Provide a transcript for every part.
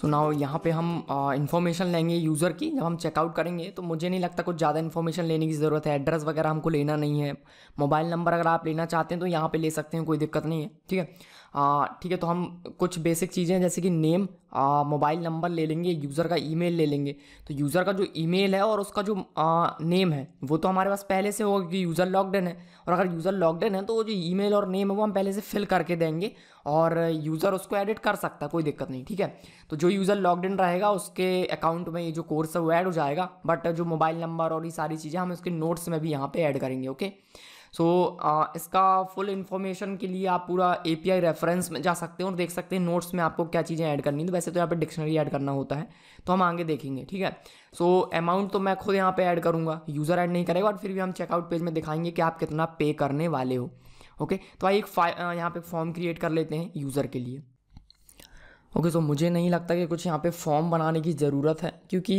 So now यहाँ पे हम इन्फॉर्मेशन लेंगे यूज़र की जब हम चेकआउट करेंगे तो मुझे नहीं लगता कुछ ज़्यादा इन्फॉर्मेशन लेने की ज़रूरत है एड्रेस वगैरह हमको लेना नहीं है मोबाइल नंबर अगर आप लेना चाहते हैं तो यहाँ पे ले सकते हैं कोई दिक्कत नहीं है ठीक है ठीक है तो हम कुछ बेसिक चीज़ें जैसे कि नेम मोबाइल नंबर ले लेंगे यूज़र का ईमेल ले लेंगे तो यूज़र का जो ईमेल है और उसका जो आ, नेम है वो तो हमारे पास पहले से होगा कि यूज़र लॉकडाइन है और अगर यूज़र लॉकडाइन है तो वो जो ईमेल और नेम है वो हम पहले से फिल करके देंगे और यूज़र उसको एडिट कर सकता है कोई दिक्कत नहीं ठीक है तो जो यूज़र लॉकडाइन रहेगा उसके अकाउंट में ये जो कोर्स है वो ऐड हो जाएगा बट जो मोबाइल नंबर और ये सारी चीज़ें हम उसके नोट्स में भी यहाँ पर ऐड करेंगे ओके okay? सो so, इसका फुल इन्फॉर्मेशन के लिए आप पूरा ए रेफरेंस में जा सकते हैं और देख सकते हैं नोट्स में आपको क्या चीज़ें ऐड करनी है तो वैसे तो यहाँ पर डिक्शनरी ऐड करना होता है तो हम आगे देखेंगे ठीक है सो so, अमाउंट तो मैं खुद यहाँ पर ऐड करूँगा यूज़र ऐड नहीं करेगा और फिर भी हम चेकआउट पेज में दिखाएंगे कि आप कितना पे करने वाले हो ओके तो आइए एक यहाँ पर फॉर्म क्रिएट कर लेते हैं यूज़र के लिए ओके सो मुझे नहीं लगता कि कुछ यहाँ पे फॉर्म बनाने की ज़रूरत है क्योंकि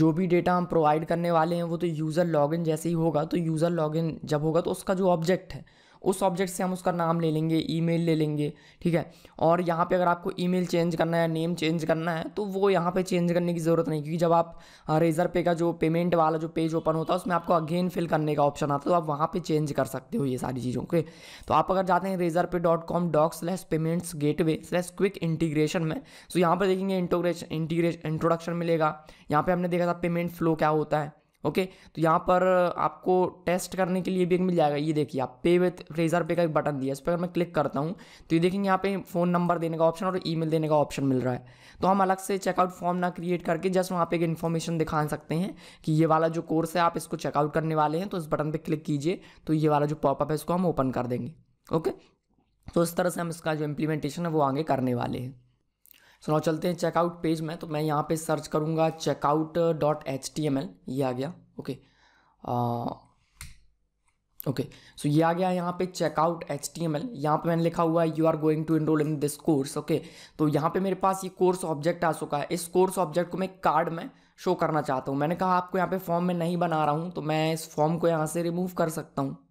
जो भी डेटा हम प्रोवाइड करने वाले हैं वो तो यूज़र लॉगिन जैसे ही होगा तो यूज़र लॉगिन जब होगा तो उसका जो ऑब्जेक्ट है उस ऑब्जेक्ट से हम उसका नाम ले लेंगे ईमेल ले लेंगे ठीक है और यहाँ पे अगर आपको ईमेल चेंज करना है नेम चेंज करना है तो वो यहाँ पे चेंज करने की ज़रूरत नहीं क्योंकि जब आप रेजर पे का जो पेमेंट वाला जो पेज ओपन होता है उसमें आपको अगेन फिल करने का ऑप्शन आता है तो आप वहाँ पर चेंज कर सकते हो ये सारी चीज़ों के तो आप अगर जाते हैं Razorpay dot com doc slash payments gateway slash quick integration में सो तो यहाँ पर देखेंगे इंटोग्रेशन इंटीग्रेशन इंट्रोडक्शन मिलेगा यहाँ पर हमने देखा था पेमेंट फ्लो क्या होता है ओके तो यहाँ पर आपको टेस्ट करने के लिए भी एक मिल जाएगा ये देखिए आप पे विथ रेजर पे का एक बटन दिया इस पर मैं क्लिक करता हूँ तो ये देखेंगे यहाँ पे फ़ोन नंबर देने का ऑप्शन और ईमेल देने का ऑप्शन मिल रहा है तो हम अलग से चेकआउट फॉर्म ना क्रिएट करके जस्ट वहाँ पे एक इन्फॉर्मेशन दिखा सकते हैं कि ये वाला जो कोर्स है आप इसको चेकआउट करने वाले हैं तो इस बटन पर क्लिक कीजिए तो ये वाला जो पॉपअप है इसको हम ओपन कर देंगे ओके तो इस तरह से हम इसका जो इम्प्लीमेंटेशन है वो आगे करने वाले हैं सो नाउ चलते हैं चेकआउट पेज में तो मैं यहाँ पे सर्च करूँगा checkout dot H T M L ये आ गया ओके ओके सो ये आ गया यहाँ पे checkout H T M L यहाँ पर मैंने लिखा हुआ है you are going to enroll in this course okay तो यहाँ पे मेरे पास ये कोर्स ऑब्जेक्ट आ चुका है इस कोर्स ऑब्जेक्ट को मैं कार्ड में शो करना चाहता हूँ मैंने कहा आपको यहाँ पे फॉर्म में नहीं बना रहा हूँ तो मैं इस फॉर्म को यहाँ से रिमूव कर सकता हूँ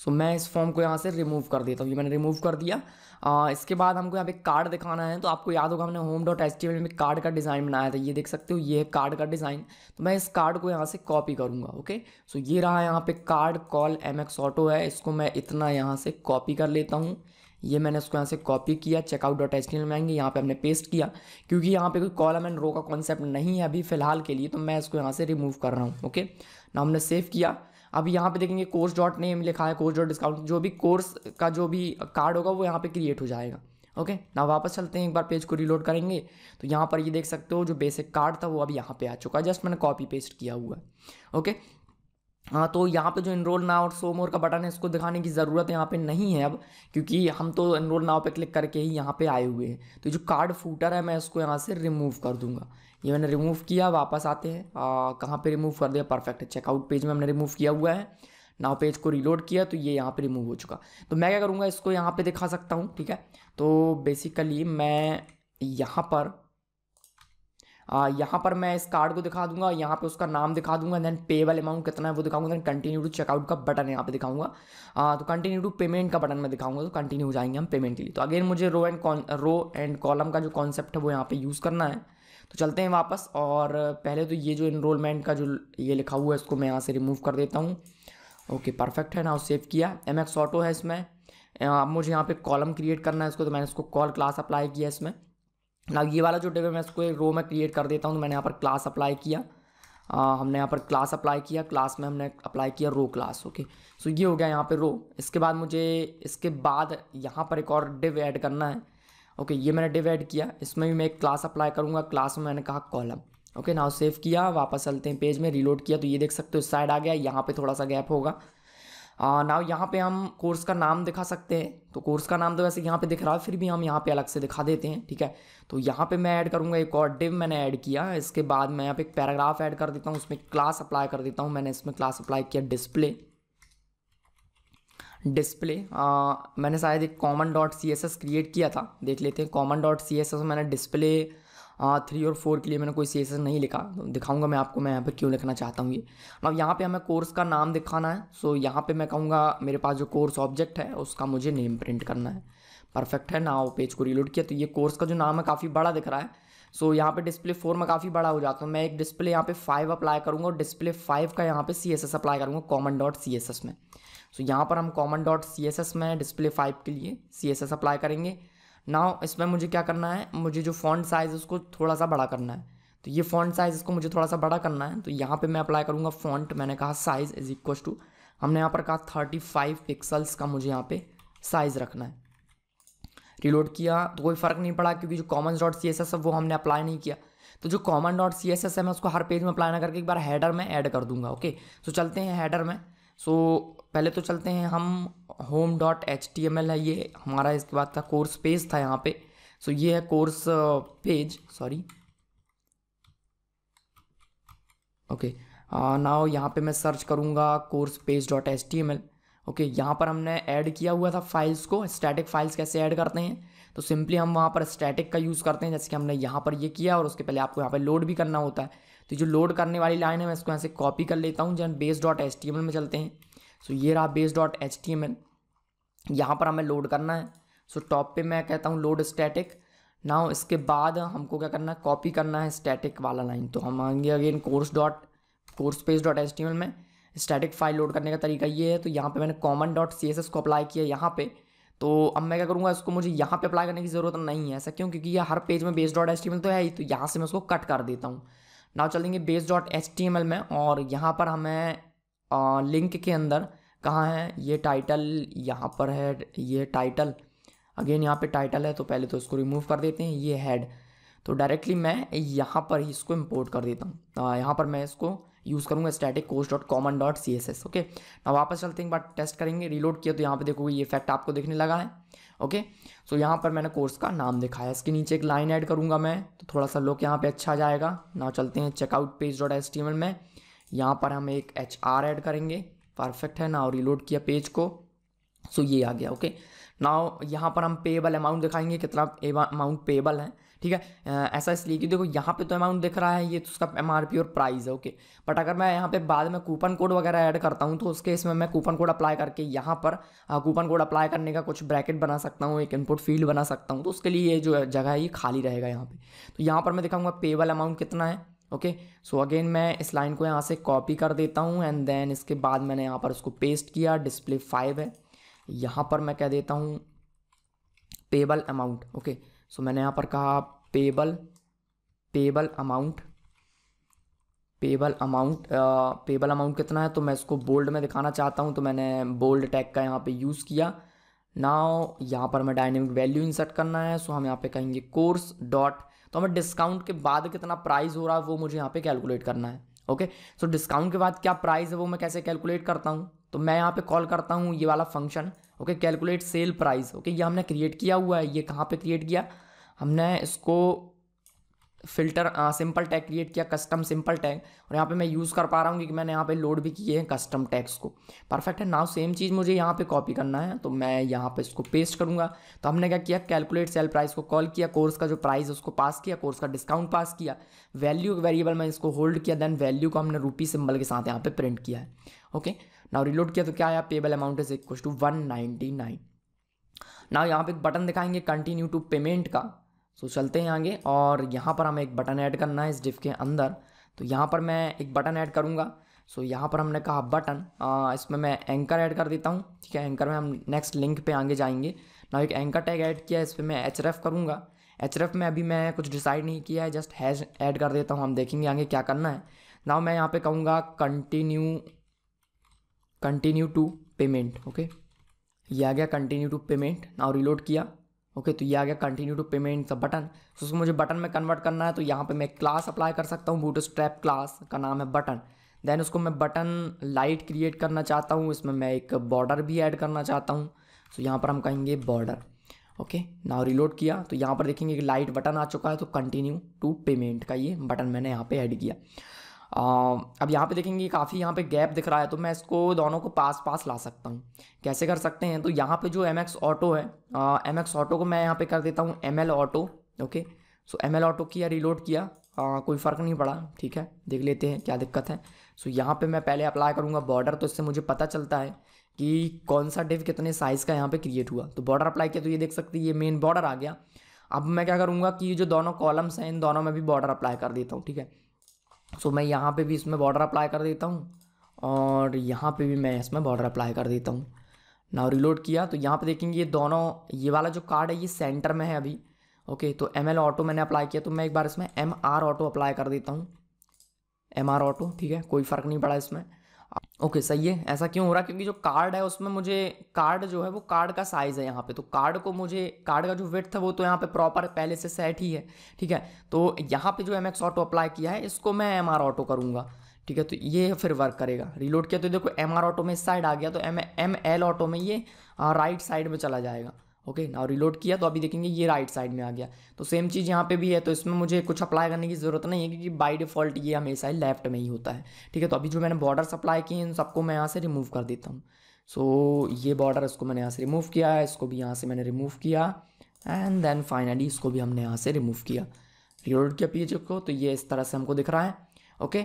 सो so, मैं इस फॉर्म को यहाँ से रिमूव कर देता हूँ ये मैंने रिमूव कर दिया आ, इसके बाद हमको यहाँ पे कार्ड दिखाना है तो आपको याद होगा हमने होम डॉट टी में कार्ड का डिज़ाइन बनाया था ये देख सकते हो ये है कार्ड का डिज़ाइन तो मैं इस कार्ड को यहाँ से कॉपी करूँगा ओके सो so, ये रहा यहाँ पे card col M X auto है इसको मैं इतना यहाँ से कॉपी कर लेता हूँ ये मैंने उसको यहाँ से कॉपी किया चेकआउट डॉट एच में आएंगे यहाँ पे हमने पेस्ट किया क्योंकि यहाँ पे कोई कॉलम एंड रो का कॉन्सेप्ट नहीं है अभी फिलहाल के लिए तो मैं इसको यहाँ से रिमूव कर रहा हूँ ओके ना हमने सेव किया अब यहाँ पे देखेंगे कोर्स डॉट नेम लिखा है कोर्स डॉट डिस्काउंट जो भी कोर्स का जो भी कार्ड होगा वो यहाँ पे क्रिएट हो जाएगा ओके ना वापस चलते हैं एक बार पेज को रिलोड करेंगे तो यहाँ पर ये देख सकते हो जो बेसिक कार्ड था वो अब यहाँ पे आ चुका है जस्ट मैंने कॉपी पेस्ट किया हुआ है ओके हाँ तो यहाँ पे जो इनरोल नाव और सो मोर का बटन है इसको दिखाने की ज़रूरत यहाँ पे नहीं है अब क्योंकि हम तो इनरोल नाव पे क्लिक करके ही यहाँ पे आए हुए हैं तो जो कार्ड फूटर है मैं इसको यहाँ से रिमूव कर दूंगा ये मैंने रिमूव किया वापस आते हैं कहाँ पे रिमूव कर दिया परफेक्ट चेकआउट पेज में हमने रिमूव किया हुआ है नाउ पेज को रिलोड किया तो ये यहाँ पे रिमूव हो चुका तो मैं क्या करूँगा इसको यहाँ पे दिखा सकता हूँ ठीक है तो बेसिकली मैं यहाँ पर यहाँ पर मैं इस कार्ड को दिखा दूंगा यहाँ पे उसका नाम दिखा दूंगा देन पेबल अमाउंट कितना है वो दिखाऊंगा देन कंटिन्यू टू चेकआउट का बटन यहाँ पे दिखाऊंगा तो कंटिन्यू टू पेमेंट का बटन मैं दिखाऊंगा तो कंटिन्यू हो जाएंगे हम पेमेंट के लिए तो अगेन मुझे row and row and column का जो कॉन्सेप्ट है वो यहाँ पे यूज़ करना है तो चलते हैं वापस और पहले तो ये जो इनरोलमेंट का जो ये लिखा हुआ है इसको मैं यहाँ से रिमूव कर देता हूँ ओके परफेक्ट है ना सेव किया एम एक्स ऑटो है इसमें अब मुझे यहाँ पे कॉलम क्रिएट करना है इसको तो मैंने इसको कॉल क्लास अप्लाई किया इसमें ना ये वाला जो है मैं इसको एक रो में क्रिएट कर देता हूँ तो मैंने यहाँ पर क्लास अप्लाई किया आ, हमने यहाँ पर क्लास अप्लाई किया क्लास में हमने अप्लाई किया रो क्लास ओके सो ये हो गया यहाँ पे रो इसके बाद मुझे इसके बाद यहाँ पर एक और डिव ऐड करना है ओके ये मैंने डिव ऐड किया इसमें भी मैं एक क्लास अप्लाई करूँगा क्लास में मैंने कहा कॉलम ओके नाउ सेव किया वापस चलते हैं पेज में रिलोड किया तो ये देख सकते हो इस साइड आ गया यहाँ पे थोड़ा सा गैप होगा नाव यहाँ पे हम कोर्स का नाम दिखा सकते हैं तो कोर्स का नाम तो वैसे यहाँ पे दिख रहा है फिर भी हम यहाँ पे अलग से दिखा देते हैं ठीक है तो यहाँ पे मैं ऐड करूँगा एक और डिव मैंने ऐड किया इसके बाद मैं यहाँ पे एक पैराग्राफ ऐड कर देता हूँ उसमें क्लास अप्लाई कर देता हूँ मैंने इसमें क्लास अप्लाई किया डिस्प्ले डिस्प्ले मैंने शायद एक common dot C S S create किया था देख लेते हैं common dot C S S मैंने डिस्प्ले थ्री और फोर के लिए मैंने कोई सी एस एस नहीं लिखा तो दिखाऊंगा मैं आपको मैं यहाँ पर क्यों लिखना चाहता हूँ ये अब यहाँ पे हमें कोर्स का नाम दिखाना है सो यहाँ पे मैं कहूँगा मेरे पास जो कोर्स ऑब्जेक्ट है उसका मुझे नेम प्रिंट करना है परफेक्ट है ना वो पेज को रिलोड किया तो ये कोर्स का जो नाम है काफ़ी बड़ा दिख रहा है सो so, यहाँ पे डिस्प्ले फोर में काफ़ी बड़ा हो जाता है मैं एक डिस्प्ले यहाँ पे फाइव अप्लाई करूँगा और डिस्प्ले फाइव का यहाँ पे सी एस एस अप्लाई करूँगा common dot C S S में सो so, यहाँ पर हम common dot C S S में डिस्प्ले फाइव के लिए सी एस एस अप्लाई करेंगे नाउ इसमें मुझे क्या करना है मुझे जो फॉन्ट साइज़ उसको थोड़ा सा बड़ा करना है तो ये फॉन्ट साइज़ इसको मुझे थोड़ा सा बड़ा करना है तो यहाँ पे मैं अप्लाई करूँगा फॉन्ट मैंने कहा साइज़ इज इक्व टू हमने यहाँ पर कहा थर्टी फाइव पिक्सल्स का मुझे यहाँ पे साइज़ रखना है रिलोड किया तो कोई फ़र्क नहीं पड़ा क्योंकि जो common dot C S S है वो हमने अप्लाई नहीं किया तो जो common dot C S S है मैं उसको हर पेज में अप्लाई ना करके एक बार हैडर में ऐड कर दूंगा ओके सो तो चलते हैं हैडर में सो so, पहले तो चलते हैं हम home dot H T M L है ये हमारा इसके बाद का कोर्स पेज था यहाँ पे सो so, ये है course page sorry okay now यहाँ पे मैं सर्च करूँगा course page dot H T M L okay यहाँ पर हमने ऐड किया हुआ था फाइल्स को स्टैटिक फाइल्स कैसे ऐड करते हैं तो सिंपली हम वहाँ पर स्टैटिक का यूज़ करते हैं जैसे कि हमने यहाँ पर ये किया और उसके पहले आपको यहाँ पर लोड भी करना होता है तो जो लोड करने वाली लाइन है मैं इसको यहाँ से कॉपी कर लेता हूँ जब base dot H T M L में चलते हैं सो ये रहा base dot H T M L यहाँ पर हमें लोड करना है सो टॉप पे मैं कहता हूँ लोड स्टैटिक नाउ इसके बाद हमको क्या करना है कॉपी करना है स्टैटिक वाला लाइन तो हम आएंगे again course dot course page dot H T M L में स्टैटिक फाइल लोड करने का तरीका ये है तो यहाँ पे मैंने common dot C S S को अप्लाई किया यहाँ पे तो अब मैं क्या करूँगा इसको मुझे यहाँ पे अप्लाई करने की ज़रूरत नहीं है ऐसा क्यों क्योंकि ये हर पेज में base dot H T M L तो है ही तो यहाँ से मैं उसको कट कर देता हूँ नाव चलेंगे base dot H T M L में और यहाँ पर हमें आ, लिंक के अंदर कहाँ है ये टाइटल यहाँ पर है ये टाइटल अगेन यहाँ पे टाइटल है तो पहले तो इसको रिमूव कर देते हैं ये हेड तो डायरेक्टली मैं यहाँ पर ही इसको इम्पोर्ट कर देता हूँ यहाँ पर मैं इसको यूज़ करूँगा static course dot common dot C S S okay ना वापस चलते हैं एक बार टेस्ट करेंगे रिलोड किया तो यहाँ पे देखोगे ये इफेक्ट आपको देखने लगा है ओके सो यहाँ पर मैंने कोर्स का नाम दिखाया है इसके नीचे एक लाइन ऐड करूँगा मैं तो थोड़ा सा लुक यहाँ पे अच्छा जाएगा ना चलते हैं checkout page dot S T M में यहाँ पर हम एक एच आर ऐड करेंगे परफेक्ट है ना और रिलोड किया पेज को सो ये आ गया ओके नाव यहाँ पर हम पेएबल अमाउंट दिखाएंगे कितना अमाउंट पेएबल है ठीक है ऐसा इसलिए कि देखो यहाँ पे तो अमाउंट दिख रहा है ये तो उसका एम और प्राइस है ओके बट अगर मैं यहाँ पे बाद में कूपन कोड वगैरह ऐड करता हूँ तो उसके इसमें मैं कूपन कोड अप्लाई करके यहाँ पर कूपन कोड अप्लाई करने का कुछ ब्रैकेट बना सकता हूँ एक इनपुट फील्ड बना सकता हूँ तो उसके लिए ये जो जगह है ये खाली रहेगा यहाँ पर तो यहाँ पर मैं दिखाऊँगा पेबल अमाउंट कितना है ओके सो अगेन मैं इस लाइन को यहाँ से कॉपी कर देता हूँ एंड देन इसके बाद मैंने यहाँ पर उसको पेस्ट किया डिस्प्ले फाइव है यहाँ पर मैं कह देता हूँ पेबल अमाउंट ओके सो मैंने यहाँ पर कहा payable payable amount payable amount payable amount कितना है तो मैं इसको बोल्ड में दिखाना चाहता हूँ तो मैंने बोल्ड टैग का यहाँ पे यूज़ किया नाउ यहाँ पर हमें डायनेमिक वैल्यू इंसर्ट करना है सो हम यहाँ पे कहेंगे कोर्स डॉट तो हमें डिस्काउंट के बाद कितना प्राइस हो रहा है वो मुझे यहाँ पे कैलकुलेट करना है ओके सो डिस्काउंट के बाद क्या प्राइस है वो मैं कैसे कैलकुलेट करता हूँ तो मैं यहाँ पे कॉल करता हूँ ये वाला function okay calculate sale price okay ये हमने क्रिएट किया हुआ है ये कहाँ पे क्रिएट किया हमने इसको फिल्टर सिंपल टैग क्रिएट किया कस्टम सिंपल टैग और यहाँ पे मैं यूज़ कर पा रहा हूँ कि मैंने यहाँ पे लोड भी किए हैं कस्टम टैग्स को परफेक्ट है नाउ सेम चीज़ मुझे यहाँ पे कॉपी करना है तो मैं यहाँ पे इसको पेस्ट करूँगा तो हमने क्या किया कैलकुलेट सेल प्राइस को कॉल किया कोर्स का जो प्राइस उसको पास किया कोर्स का डिस्काउंट पास किया वैल्यू वेरिएबल में इसको होल्ड किया देन वैल्यू को हमने रूपी सिम्बल के साथ यहाँ पर प्रिंट किया है ओके नाउ रिलोड किया तो क्या आया payable amount is equal to one ninety nine now यहाँ पे एक बटन दिखाएंगे कंटिन्यू टू पेमेंट का सो so, चलते हैं आगे और यहाँ पर हमें एक बटन ऐड करना है इस डिफ के अंदर तो यहाँ पर मैं एक बटन ऐड करूँगा सो so, यहाँ पर हमने कहा बटन आ, इसमें मैं एंकर ऐड कर देता हूँ ठीक है एंकर में हम नेक्स्ट लिंक पे आगे जाएंगे ना एक एंकर टैग ऐड किया इस पर मैं एच करूँगा एच में अभी मैं कुछ डिसाइड नहीं किया है जस्ट हैज ऐड कर देता हूँ हम देखेंगे आगे क्या करना है ना मैं यहाँ पे कहूँगा continue continue to payment okay ये आ गया continue to payment now reload किया ओके okay, तो ये आ गया कंटिन्यू टू पेमेंट का बटन सो उसको मुझे बटन में कन्वर्ट करना है तो यहाँ पे मैं क्लास अप्लाई कर सकता हूँ बूट स्ट्रैप क्लास का नाम है बटन देन उसको मैं बटन लाइट क्रिएट करना चाहता हूँ इसमें मैं एक बॉर्डर भी ऐड करना चाहता हूँ सो तो so, यहाँ पर हम कहेंगे बॉर्डर ओके नाउ रिलोड किया तो यहाँ पर देखेंगे कि लाइट बटन आ चुका है तो कंटिन्यू टू पेमेंट का ये बटन मैंने यहाँ पे ऐड किया अब यहाँ पे देखेंगे काफ़ी यहाँ पे गैप दिख रहा है तो मैं इसको दोनों को पास पास ला सकता हूँ कैसे कर सकते हैं तो यहाँ पे जो एम एक्स ऑटो है एम एक्स ऑटो को मैं यहाँ पे कर देता हूँ M L auto okay so M L auto किया रिलोड किया आ, कोई फ़र्क नहीं पड़ा ठीक है देख लेते हैं क्या दिक्कत है सो यहाँ पर मैं पहले अप्लाई करूँगा बॉर्डर तो इससे मुझे पता चलता है कि कौन सा डिव कितने साइज़ का यहाँ पर क्रिएट हुआ तो बॉर्डर अप्लाई किया तो ये देख सकते ये मेन बॉर्डर आ गया अब मैं क्या करूँगा कि जो दोनों कॉलम्स हैं इन दोनों में भी बॉर्डर अप्लाई कर देता हूँ ठीक है सो मैं यहाँ पे भी इसमें बॉर्डर अप्लाई कर देता हूँ और यहाँ पे भी मैं इसमें बॉर्डर अप्लाई कर देता हूँ नाउ रिलोड किया तो यहाँ पे देखेंगे ये दोनों ये वाला जो कार्ड है ये सेंटर में है अभी ओके तो एम एल ऑटो मैंने अप्लाई किया तो मैं एक बार इसमें एम आर ऑटो अप्लाई कर देता हूँ एम आर ऑटो ठीक है कोई फ़र्क नहीं पड़ा इसमें ओके okay, सही है ऐसा क्यों हो रहा क्योंकि जो कार्ड है उसमें मुझे कार्ड जो है वो कार्ड का साइज़ है यहाँ पे तो कार्ड को मुझे कार्ड का जो वेट है वो तो यहाँ पे प्रॉपर पहले से सेट ही है ठीक है तो यहाँ पे जो एम एक्स ऑटो अप्लाई किया है इसको मैं एम आर ऑटो करूँगा ठीक है तो ये फिर वर्क करेगा रिलोड किया तो देखो एम आर ऑटो में इस साइड आ गया तो एम एम एल ऑटो में ये राइट साइड में चला जाएगा ओके नाउ रिलोड किया तो अभी देखेंगे ये राइट साइड में आ गया तो सेम चीज़ यहाँ पे भी है तो इसमें मुझे कुछ अप्लाई करने की ज़रूरत नहीं है क्योंकि बाय डिफ़ॉल्ट ये हमेशा ही लेफ्ट में ही होता है ठीक है तो अभी जो मैंने बॉर्डर अप्लाई किए इन सबको मैं यहाँ से रिमूव कर देता हूँ सो so, ये बॉर्डर इसको मैंने यहाँ से रिमूव किया इसको भी यहाँ से मैंने रिमूव किया एंड देन फाइनली इसको भी हमने यहाँ से रिमूव किया रिलोड किया पेज को तो ये इस तरह से हमको दिख रहा है ओके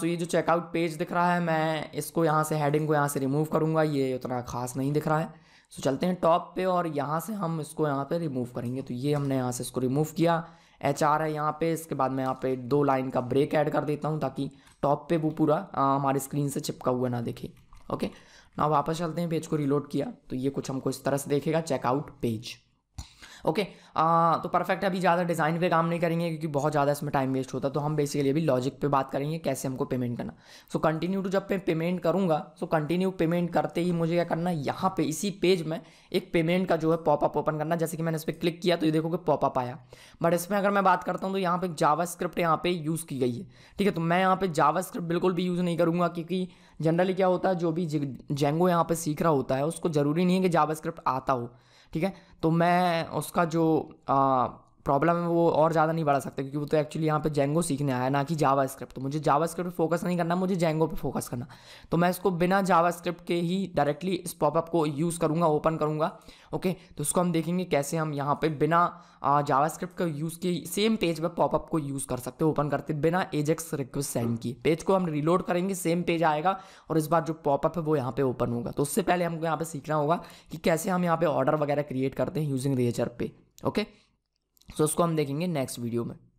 सो ये जो चेकआउट पेज दिख रहा है मैं इसको यहाँ से हेडिंग को यहाँ से रिमूव करूँगा ये उतना खास नहीं दिख रहा है सो चलते हैं टॉप पे और यहाँ से हम इसको यहाँ पे रिमूव करेंगे तो ये हमने यहाँ से इसको रिमूव किया एच आर है यहाँ पे इसके बाद मैं यहाँ पे दो लाइन का ब्रेक ऐड कर देता हूँ ताकि टॉप पे वो पूरा हमारे स्क्रीन से चिपका हुआ ना देखे ओके ना वापस चलते हैं पेज को रिलोड किया तो ये कुछ हमको इस तरह से देखेगा चेकआउट पेज ओके आ, तो परफेक्ट अभी ज़्यादा डिज़ाइन पे काम नहीं करेंगे क्योंकि बहुत ज़्यादा इसमें टाइम वेस्ट होता तो हम बेसिकली अभी लॉजिक पे बात करेंगे कैसे हमको पेमेंट करना सो कंटिन्यू टू जब मैं पेमेंट करूँगा सो कंटिन्यू पेमेंट करते ही मुझे क्या करना है यहाँ पर इसी पेज में एक पेमेंट का जो है पॉपअप ओपन करना जैसे कि मैंने इस पर क्लिक किया तो ये देखो कि पॉपअप आया बट इसमें अगर मैं बात करता हूँ तो यहाँ पर एक जावा स्क्रिप्ट यहाँ पर यूज़ की गई है ठीक है तो मैं यहाँ पर जावा स्क्रिप्ट बिल्कुल भी यूज़ नहीं करूँगा क्योंकि जनरली क्या होता है जो भी जेंगो यहाँ पर सीख रहा होता है उसको ज़रूरी नहीं है कि जावा आता हो ठीक है तो मैं उसका जो प्रॉब्लम है वो और ज़्यादा नहीं बढ़ा सकते क्योंकि वो तो एक्चुअली यहाँ पे जेंगो सीखने आया ना कि जावा स्क्रिप्ट तो मुझे जावा स्क्रिप्ट पर फोकस नहीं करना मुझे जेंगो पे फोकस करना तो मैं इसको बिना जावा स्क्रिप्ट के ही डायरेक्टली इस पॉपअप को यूज़ करूँगा ओपन करूँगा ओके तो उसको हम देखेंगे कैसे हम यहाँ पर बिना जावा स्क्रिप्ट का यूज़ के सेम पेज पर पॉपअप को यूज़ कर सकते ओपन करते बिना एजेक्स रिक्वेस्ट सेंड किए पेज को हम रिलोड करेंगे सेम पेज आएगा और इस बार जो पॉपअप है वो यहाँ पर ओपन होगा तो उससे पहले हमको यहाँ पर सीखना होगा कि कैसे हम यहाँ पर ऑर्डर वगैरह क्रिएट करते हैं using Razor page okay so उसको हम देखेंगे नेक्स्ट वीडियो में